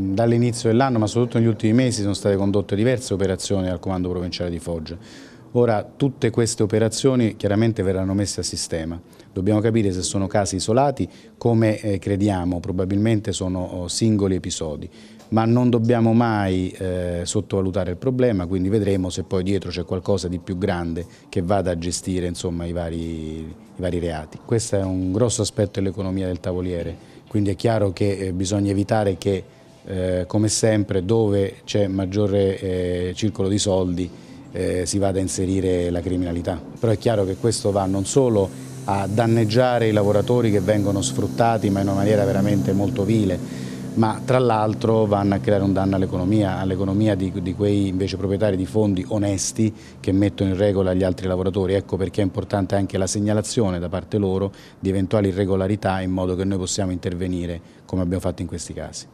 Dall'inizio dell'anno, ma soprattutto negli ultimi mesi, sono state condotte diverse operazioni al Comando Provinciale di Foggia. Ora, tutte queste operazioni chiaramente verranno messe a sistema. Dobbiamo capire se sono casi isolati, come eh, crediamo, probabilmente sono oh, singoli episodi, ma non dobbiamo mai eh, sottovalutare il problema, quindi vedremo se poi dietro c'è qualcosa di più grande che vada a gestire insomma, i, vari, i vari reati. Questo è un grosso aspetto dell'economia del tavoliere, quindi è chiaro che eh, bisogna evitare che eh, come sempre dove c'è maggiore eh, circolo di soldi eh, si va a inserire la criminalità. Però è chiaro che questo va non solo a danneggiare i lavoratori che vengono sfruttati ma in una maniera veramente molto vile, ma tra l'altro vanno a creare un danno all'economia, all'economia di, di, quei invece proprietari di fondi onesti che mettono in regola gli altri lavoratori. Ecco perché è importante anche la segnalazione da parte loro di eventuali irregolarità in modo che noi possiamo intervenire come abbiamo fatto in questi casi.